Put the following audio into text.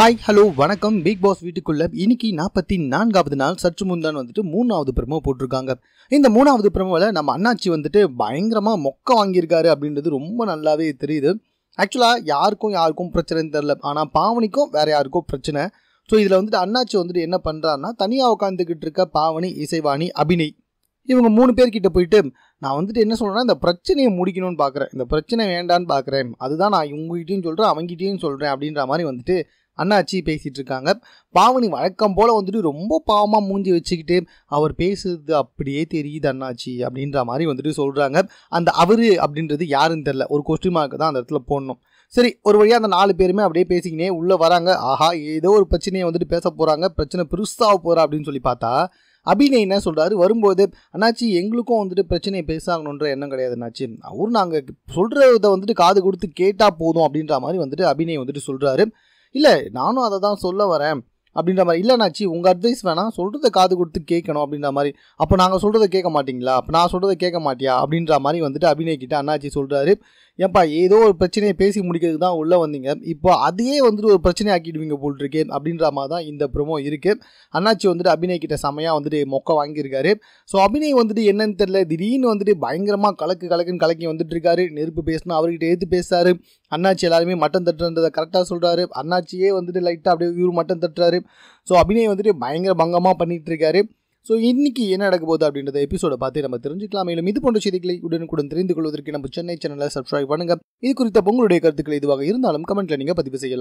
hi hello வணக்கம் big boss வீட்டுக்குள்ள இன்னைக்கு நாற்பத்தி நான்காவது நாள் சற்று முன்தான் வந்துட்டு மூணாவது பிரமோ போட்டிருக்காங்க இந்த மூணாவது பிரமோவில் நம்ம அண்ணாச்சி வந்துட்டு பயங்கரமாக மொக்க வாங்கியிருக்காரு அப்படின்றது ரொம்ப நல்லாவே தெரியுது ஆக்சுவலாக யாருக்கும் யாருக்கும் பிரச்சனைன்னு தெரில ஆனால் பாவனிக்கும் வேறு யாருக்கும் பிரச்சனை ஸோ இதில் வந்துட்டு அண்ணாச்சி வந்துட்டு என்ன பண்ணுறாருன்னா தனியாக உட்காந்துக்கிட்டு இருக்க பாவனி இசைவாணி அபிநய் இவங்க மூணு பேர்கிட்ட போயிட்டு நான் வந்துட்டு என்ன சொல்கிறேன்னா இந்த பிரச்சனையை முடிக்கணும்னு பார்க்குறேன் இந்த பிரச்சனை வேண்டான்னு பார்க்குறேன் அதுதான் நான் இவங்ககிட்டையும் சொல்கிறேன் அவங்ககிட்டையும் சொல்கிறேன் அப்படின்ற மாதிரி வந்துட்டு அண்ணாச்சி பேசிகிட்டு இருக்காங்க பாவனி வழக்கம் போல் வந்துட்டு ரொம்ப பாவமாக மூஞ்சி வச்சுக்கிட்டு அவர் பேசுறது அப்படியே தெரியுது அண்ணாச்சி அப்படின்ற மாதிரி வந்துட்டு சொல்கிறாங்க அந்த அவர் அப்படின்றது யாருன்னு தெரில ஒரு கொஸ்டின் மார்க்கு தான் அந்த இடத்துல போடணும் சரி ஒரு வழியாக அந்த நாலு பேருமே அப்படியே பேசிக்கினே உள்ளே வராங்க ஆஹா ஏதோ ஒரு பிரச்சனையை வந்துட்டு பேச போகிறாங்க பிரச்சனை பெருசாக போகிறா அப்படின்னு சொல்லி பார்த்தா அபிநய் என்ன சொல்கிறாரு வரும்போது அண்ணாச்சி எங்களுக்கும் வந்துட்டு பிரச்சனையை பேசாகணுன்ற எண்ணம் கிடையாது அண்ணாச்சி அவரும் நாங்கள் சொல்கிறத வந்துட்டு காது கொடுத்து கேட்டால் போதும் அப்படின்ற மாதிரி வந்துட்டு அபிநய் வந்துட்டு சொல்கிறாரு இல்லை நானும் அதை தான் சொல்ல வரேன் அப்படின்ற மாதிரி இல்லைனாச்சு உங்கள் அட்வைஸ் வேணாம் சொல்கிறத காது கொடுத்து கேட்கணும் அப்படின்ற மாதிரி அப்போ நாங்கள் சொல்கிறத கேட்க மாட்டிங்களா அப்போ நான் சொல்கிறத கேட்க மாட்டியா அப்படின்ற மாதிரி வந்துட்டு அபிநயக்கிட்ட அண்ணாச்சி சொல்கிறாரு ஏப்பா ஏதோ ஒரு பிரச்சனையை பேசி முடிக்கிறதுக்கு தான் உள்ளே வந்தீங்க இப்போ அதையே வந்துட்டு ஒரு பிரச்சனை ஆக்கிடுவீங்க போட்டிருக்கேன் அப்படின்ற மாதிரி தான் இந்த ப்ரமோ இருக்குது அண்ணாச்சி வந்துட்டு அபிநயக்கிட்ட செமையாக வந்துட்டு மொக்க வாங்கியிருக்காரு ஸோ அபிநய் வந்துட்டு என்னன்னு தெரில திடீர்னு வந்துட்டு பயங்கரமாக கலக்கு கலக்குன்னு கலக்கி வந்துட்டு இருக்காரு நெருப்பு பேசினா அவர்கிட்ட எடுத்து பேசுகிறாரு அண்ணாச்சி எல்லாருமே மட்டன் தட்டுறதை கரெக்டாக சொல்கிறாரு அண்ணாச்சியே வந்துட்டு லைட்டாக அப்படியே இவர் மட்டன் தட்டுறாரு ஸோ அபிநய் வந்துட்டு பயங்கர பங்கமாக பண்ணிகிட்டு இருக்காரு ஸோ இன்னைக்கு என்ன நடக்க போகுது அப்படின்றத எபிசோடை பார்த்து நம்ம தெரிஞ்சுக்கலாம் மேலும் இது போன்ற செய்திகளை உடனுக்குடன் தெரிந்து கொள்வதற்கு நம்ம சென்னை சேனலை சப்ஸ்கிரைப் பண்ணுங்கள் இது குறித்த உங்களுடைய கருத்துக்கள் இதுவாக இருந்தாலும் கமெண்ட்டில் நீங்கள் பதிவு செய்யலாம்